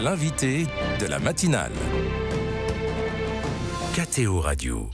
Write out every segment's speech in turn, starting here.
l'invité de la matinale. KTO Radio.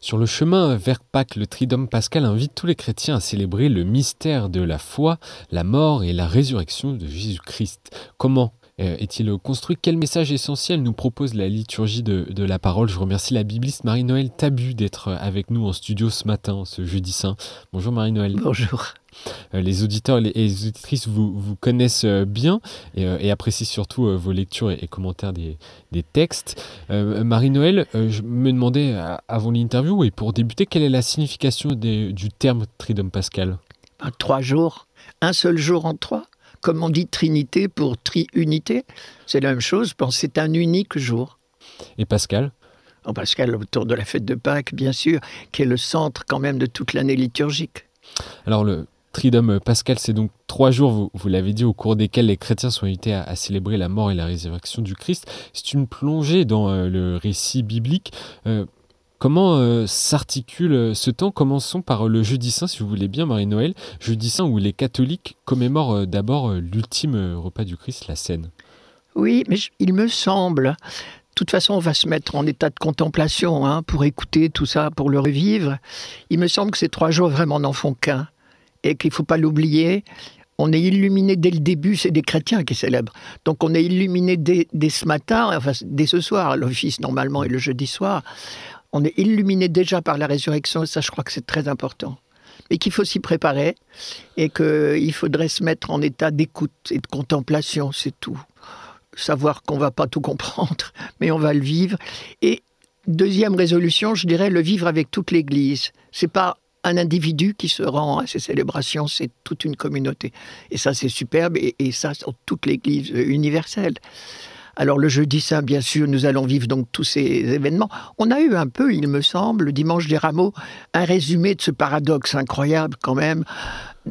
Sur le chemin vers Pâques, le Tridome pascal invite tous les chrétiens à célébrer le mystère de la foi, la mort et la résurrection de Jésus-Christ. Comment euh, est-il construit Quel message essentiel nous propose la liturgie de, la parole Je remercie la bibliste Marie-Noël Tabu d'être avec nous en studio ce matin, ce jeudi saint. Bonjour Marie-Noël. Bonjour. Euh, les auditeurs et les auditrices vous, vous connaissent euh, bien et, apprécient surtout vos lectures et, commentaires des, textes. Marie-Noël, je me demandais avant l'interview et pour débuter, quelle est la signification du terme Tridum Pascal ben, Trois jours, un seul jour en trois comme on dit Trinité pour triunité, c'est la même chose, c'est un unique jour. Et Pascal En oh, Pascal, autour de la fête de Pâques, bien sûr, qui est le centre quand même de toute l'année liturgique. Alors le Tridome Pascal, c'est donc trois jours, vous, l'avez dit, au cours desquels les chrétiens sont invités à, célébrer la mort et la résurrection du Christ. C'est une plongée dans euh, le récit biblique. Euh, Comment euh, s'articule euh, ce temps Commençons par euh, le jeudi saint, si vous voulez bien, Marie-Noël. Jeudi saint où les catholiques commémorent d'abord l'ultime repas du Christ, la scène. Oui, mais il me semble, de toute façon, on va se mettre en état de contemplation hein, pour écouter tout ça, pour le revivre. Il me semble que ces trois jours vraiment n'en font qu'un et qu'il ne faut pas l'oublier. On est illuminé dès le début, c'est des chrétiens qui célèbrent. Donc on est illuminé dès, dès, ce matin, enfin dès ce soir, l'office normalement est le jeudi soir on est illuminé déjà par la résurrection, et ça je crois que c'est très important. Mais qu'il faut s'y préparer et qu'il faudrait se mettre en état d'écoute et de contemplation, c'est tout. Savoir qu'on va pas tout comprendre, mais on va le vivre. Et deuxième résolution, je dirais le vivre avec toute l'Église. C'est pas un individu qui se rend à ces célébrations, c'est toute une communauté. Et ça, c'est superbe, et, ça ça, toute l'Église universelle. Alors le jeudi saint, bien sûr, nous allons vivre donc tous ces événements. On a eu un peu, il me semble, le dimanche des rameaux, un résumé de ce paradoxe incroyable quand même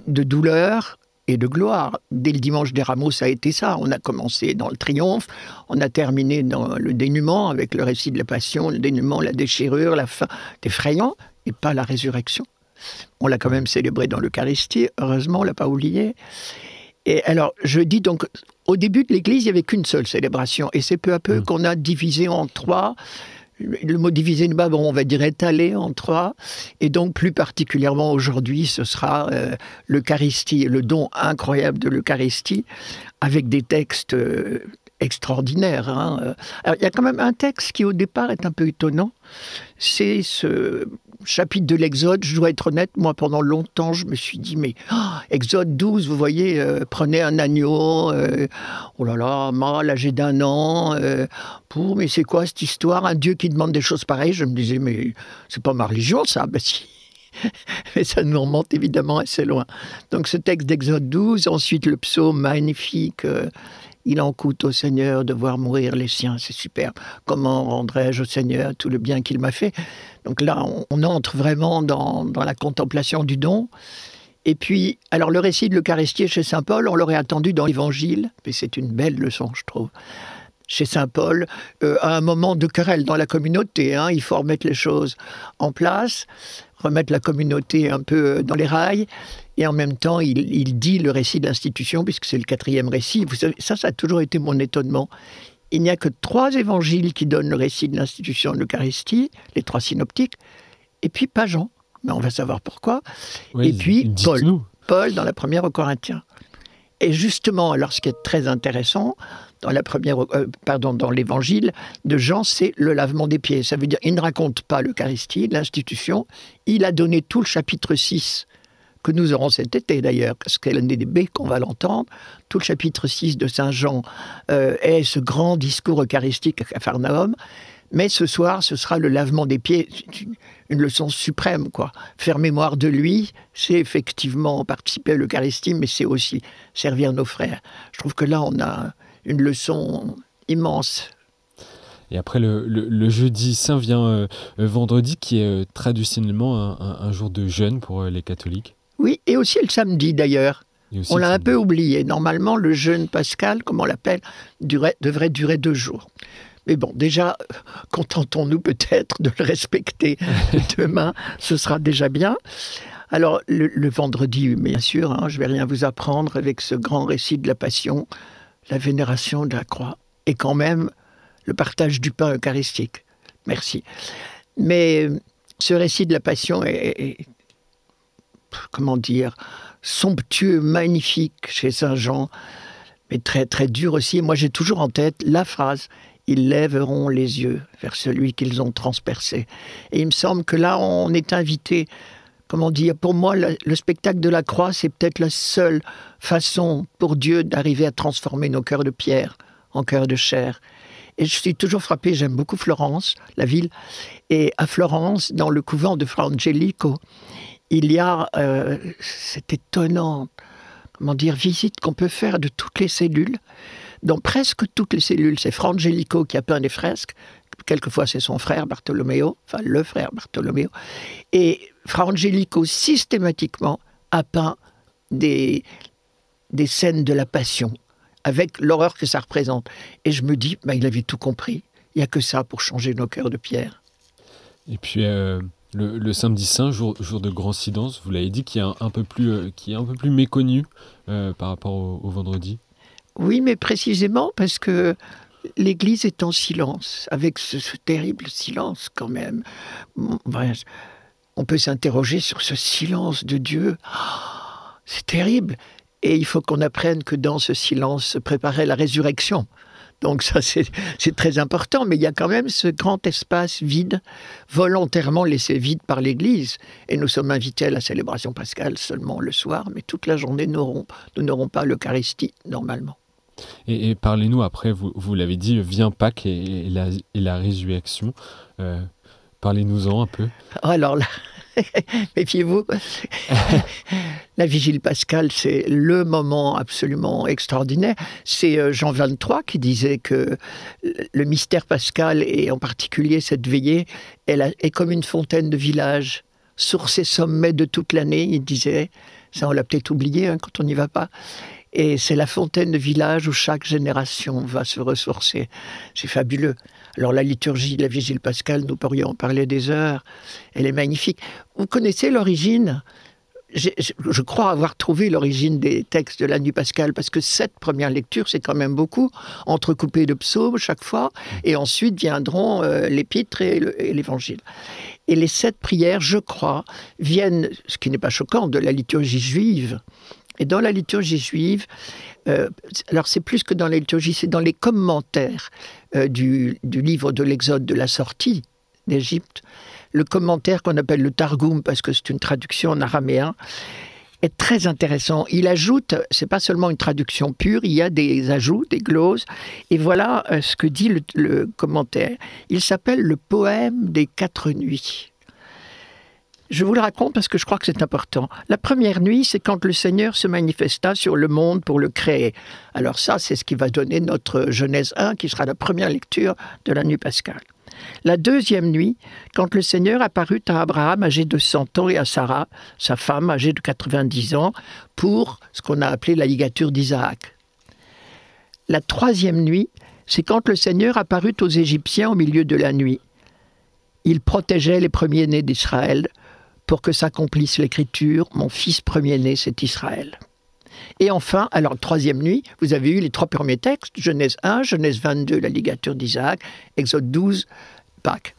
de douleur et de gloire. Dès le dimanche des rameaux, ça a été ça. On a commencé dans le triomphe, on a terminé dans le dénuement avec le récit de la passion, le dénuement, la déchirure, la fin, effrayant, et pas la résurrection. On l'a quand même célébré dans l'Eucharistie, heureusement, on l'a pas oublié. Et alors, je dis donc, au début de l'Église, il n'y avait qu'une seule célébration, et c'est peu à peu mm. qu'on a divisé en trois. Le mot divisé va pas bon, on va dire étalé en trois. Et donc, plus particulièrement aujourd'hui, ce sera euh, l'Eucharistie, le don incroyable de l'Eucharistie, avec des textes euh, extraordinaire. Hein. il y a quand même un texte qui au départ est un peu étonnant. C'est ce chapitre de l'Exode, je dois être honnête, moi pendant longtemps je me suis dit mais oh, Exode 12, vous voyez, euh, prenez un agneau, euh, oh là là, mâle âgé d'un an, euh, pour, mais c'est quoi cette histoire, un Dieu qui demande des choses pareilles Je me disais mais c'est pas ma religion ça, si. Mais ça nous remonte évidemment assez loin. Donc ce texte d'Exode 12, ensuite le psaume magnifique il en coûte au Seigneur de voir mourir les siens, c'est superbe. Comment rendrai-je au Seigneur tout le bien qu'il m'a fait Donc là, on, entre vraiment dans, la contemplation du don. Et puis, alors le récit de l'Eucharistie chez Saint Paul, on l'aurait attendu dans l'Évangile, mais c'est une belle leçon, je trouve. Chez Saint Paul, euh, à un moment de querelle dans la communauté, hein, il faut remettre les choses en place, remettre la communauté un peu euh, dans les rails et en même temps, il, dit le récit de l'institution, puisque c'est le quatrième récit. ça, ça a toujours été mon étonnement. Il n'y a que trois évangiles qui donnent le récit de l'institution de l'Eucharistie, les trois synoptiques, et puis pas Jean, mais on va savoir pourquoi, et puis Paul, Paul dans la première aux Corinthiens. Et justement, alors ce qui est très intéressant, dans la première, euh, pardon, dans l'évangile de Jean, c'est le lavement des pieds. Ça veut dire, il ne raconte pas l'Eucharistie, l'institution. Il a donné tout le chapitre 6 que nous aurons cet été d'ailleurs, parce qu'elle l'année des baies qu'on va l'entendre. Tout le chapitre 6 de Saint Jean euh, est ce grand discours eucharistique à Capharnaüm. Mais ce soir, ce sera le lavement des pieds, une leçon suprême, quoi. Faire mémoire de lui, c'est effectivement participer à l'Eucharistie, mais c'est aussi servir nos frères. Je trouve que là, on a une leçon immense et après, le, jeudi saint vient euh, vendredi, qui est euh, traditionnellement un, jour de jeûne pour les catholiques. Oui, et aussi le samedi d'ailleurs. On l'a un peu oublié. Normalement, le jeûne pascal, comme on l'appelle, devrait durer deux jours. Mais bon, déjà, euh, contentons-nous peut-être de le respecter. Demain, ce sera déjà bien. Alors, le, vendredi, bien sûr, hein, je ne vais rien vous apprendre avec ce grand récit de la Passion, la vénération de la croix, et quand même le partage du pain eucharistique. Merci. Mais euh, ce récit de la Passion est, comment dire, somptueux, magnifique chez Saint Jean, mais très très dur aussi. moi, j'ai toujours en tête la phrase ils lèveront les yeux vers celui qu'ils ont transpercé. Et il me semble que là, on est invité. Comment dire Pour moi, le spectacle de la croix, c'est peut-être la seule façon pour Dieu d'arriver à transformer nos cœurs de pierre en cœurs de chair. Et je suis toujours frappé, j'aime beaucoup Florence, la ville. Et à Florence, dans le couvent de Fra Angelico, il y a euh, cette étonnante comment dire, visite qu'on peut faire de toutes les cellules. Dans presque toutes les cellules, c'est Frangelico qui a peint des fresques. Quelquefois, c'est son frère Bartolomeo, enfin le frère Bartolomeo. Et Frangelico, systématiquement, a peint des, des scènes de la passion, avec l'horreur que ça représente. Et je me dis, bah, il avait tout compris. Il n'y a que ça pour changer nos cœurs de pierre. Et puis, euh, le, samedi saint, jour, de grand silence, vous l'avez dit, qui est un, euh, peu plus, méconnu euh, par rapport au, vendredi. Oui, mais précisément parce que l'Église est en silence, avec ce, terrible silence quand même. on peut s'interroger sur ce silence de Dieu. Ah, c'est terrible. Et il faut qu'on apprenne que dans ce silence se préparait la résurrection. Donc ça, c'est très important, mais il y a quand même ce grand espace vide, volontairement laissé vide par l'Église. Et nous sommes invités à la célébration pascale seulement le soir, mais toute la journée, nous n'aurons pas l'Eucharistie, normalement. Et, parlez-nous après, vous, l'avez dit, vient Pâques et, la, résurrection. Euh, parlez-nous-en un peu. Alors là, Méfiez-vous. la vigile pascale, c'est le moment absolument extraordinaire. C'est euh, Jean 23 qui disait que le mystère pascal, et en particulier cette veillée, elle est comme une fontaine de village, sur ses sommets de toute l'année, il disait. Ça, on l'a peut-être oublié hein, quand on n'y va pas. Et c'est la fontaine de village où chaque génération va se ressourcer. C'est fabuleux. Alors la liturgie de la Vigile pascale, nous pourrions en parler des heures, elle est magnifique. Vous connaissez l'origine je crois avoir trouvé l'origine des textes de la nuit pascale, parce que cette première lecture, c'est quand même beaucoup, entrecoupée de psaumes chaque fois, et ensuite viendront euh, l'épître et l'évangile. et les sept prières, je crois, viennent, ce qui n'est pas choquant, de la liturgie juive. Et dans la liturgie juive, euh, alors c'est plus que dans la liturgie, c'est dans les commentaires euh, du, livre de l'Exode de la sortie d'Égypte, le commentaire qu'on appelle le Targum, parce que c'est une traduction en araméen, est très intéressant. Il ajoute, c'est pas seulement une traduction pure, il y a des ajouts, des gloses, et voilà euh, ce que dit le commentaire. Il s'appelle le poème des quatre nuits. Je vous le raconte parce que je crois que c'est important. La première nuit, c'est quand le Seigneur se manifesta sur le monde pour le créer. Alors ça, c'est ce qui va donner notre Genèse 1, qui sera la première lecture de la nuit pascale. La deuxième nuit, quand le Seigneur apparut à Abraham âgé de 100 ans et à Sarah, sa femme âgée de 90 ans, pour ce qu'on a appelé la ligature d'Isaac. La troisième nuit, c'est quand le Seigneur apparut aux Égyptiens au milieu de la nuit. Il protégeait les premiers-nés d'Israël pour que s'accomplisse l'écriture, mon fils premier-né, c'est Israël. Et enfin, alors troisième nuit, vous avez eu les trois premiers textes, Genèse 1, Genèse 22, la ligature d'Isaac, Exode 12, Pâques.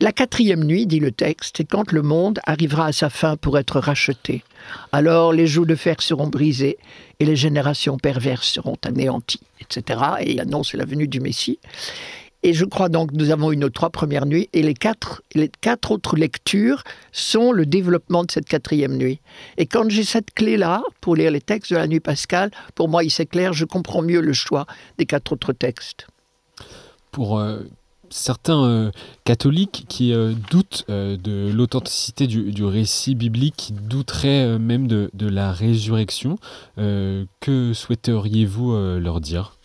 La quatrième nuit, dit le texte, c'est quand le monde arrivera à sa fin pour être racheté. Alors les joues de fer seront brisées et les générations perverses seront anéanties, etc. Et il annonce la venue du Messie. Et je crois donc que nous avons une nos trois premières nuits et les quatre, les quatre autres lectures sont le développement de cette quatrième nuit. Et quand j'ai cette clé-là pour lire les textes de la nuit pascale, pour moi, il s'éclaire, je comprends mieux le choix des quatre autres textes. Pour euh, certains euh, catholiques qui euh, doutent de l'authenticité du, récit biblique, qui douteraient même de, la résurrection. que souhaiteriez-vous leur dire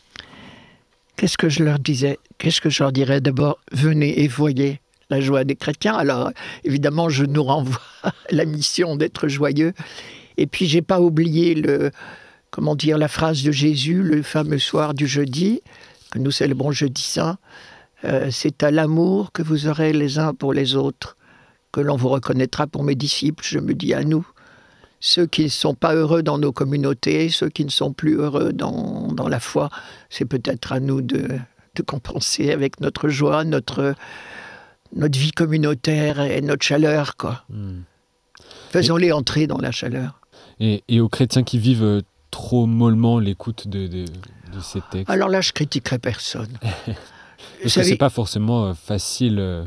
qu'est-ce que je leur disais Qu'est-ce que je leur dirais D'abord, venez et voyez la joie des chrétiens. Alors, évidemment, je nous renvoie la mission d'être joyeux. Et puis, j'ai pas oublié le, comment dire, la phrase de Jésus le fameux soir du jeudi, que nous célébrons jeudi saint. Euh, C'est à l'amour que vous aurez les uns pour les autres que l'on vous reconnaîtra pour mes disciples, je me dis à nous ceux qui ne sont pas heureux dans nos communautés, ceux qui ne sont plus heureux dans, dans la foi. C'est peut-être à nous de, de, compenser avec notre joie, notre, notre vie communautaire et notre chaleur. quoi. Hmm. Faisons-les entrer dans la chaleur. Et, et, aux chrétiens qui vivent euh, trop mollement l'écoute de, de, ces textes Alors là, je critiquerai personne. Parce que que n'est pas forcément euh, facile euh,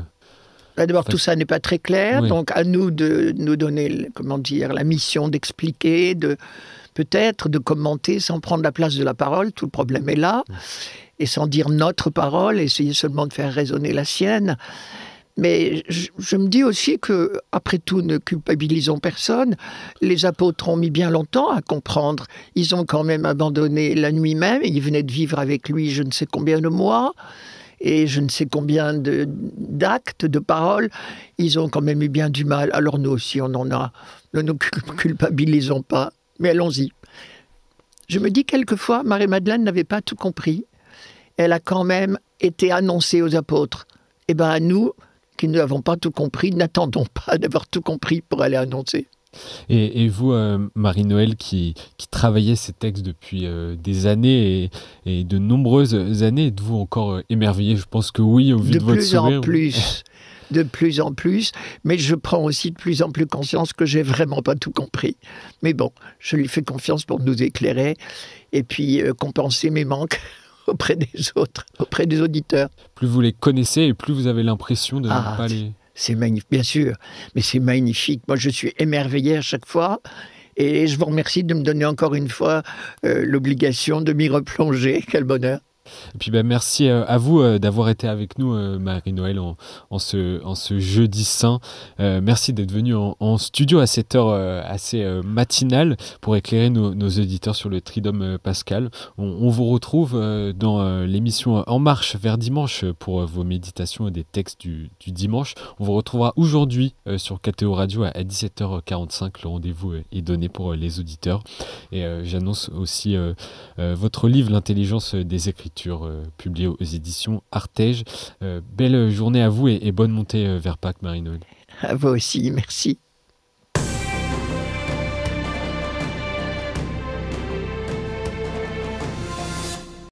bah, d'abord, tout ça n'est pas très clair, donc à nous de nous donner, comment dire, la mission d'expliquer, de peut-être de commenter sans prendre la place de la parole, tout le problème est là, et sans dire notre parole, essayer seulement de faire résonner la sienne. Mais je, me dis aussi que, après tout, ne culpabilisons personne. Les apôtres ont mis bien longtemps à comprendre. Ils ont quand même abandonné la nuit même. Ils venaient de vivre avec lui je ne sais combien de mois et je ne sais combien d'actes, de, paroles, ils ont quand même eu bien du mal. Alors nous aussi, on en a. Ne nous culpabilisons pas, mais allons-y. Je me dis quelquefois, Marie-Madeleine n'avait pas tout compris. Elle a quand même été annoncée aux apôtres. Eh bien, nous, qui n'avons pas tout compris, n'attendons pas d'avoir tout compris pour aller annoncer. Et, vous, euh, Marie-Noël, qui, qui travaillez ces textes depuis euh, des années et, de nombreuses années, êtes-vous encore émerveillé euh, émerveillée Je pense que oui, au vu de, votre sourire. De plus en plus. de plus en plus, mais je prends aussi de plus en plus conscience que j'ai vraiment pas tout compris. Mais bon, je lui fais confiance pour nous éclairer et puis compenser mes manques auprès des autres, auprès des auditeurs. Plus vous les connaissez et plus vous avez l'impression de ne ah, pas les c'est magnifique, bien sûr, mais c'est magnifique. Moi, je suis émerveillé à chaque fois. Et je vous remercie de me donner encore une fois euh, l'obligation de m'y replonger. Quel bonheur puis ben, merci euh, à vous euh, d'avoir été avec nous, euh, Marie-Noël, en, en, ce, en ce jeudi saint. merci d'être venu en, studio à cette heure assez matinale pour éclairer nos, auditeurs sur le tridome pascal. On, vous retrouve dans l'émission En Marche vers dimanche pour vos méditations et des textes du, du dimanche. On vous retrouvera aujourd'hui sur KTO Radio à 17h45. Le rendez-vous est donné pour les auditeurs. Et j'annonce aussi votre livre, L'intelligence des écritures euh, publié aux éditions Artege. Euh, belle journée à vous et, bonne montée euh, vers Pâques, Marie-Noël. À vous aussi, merci.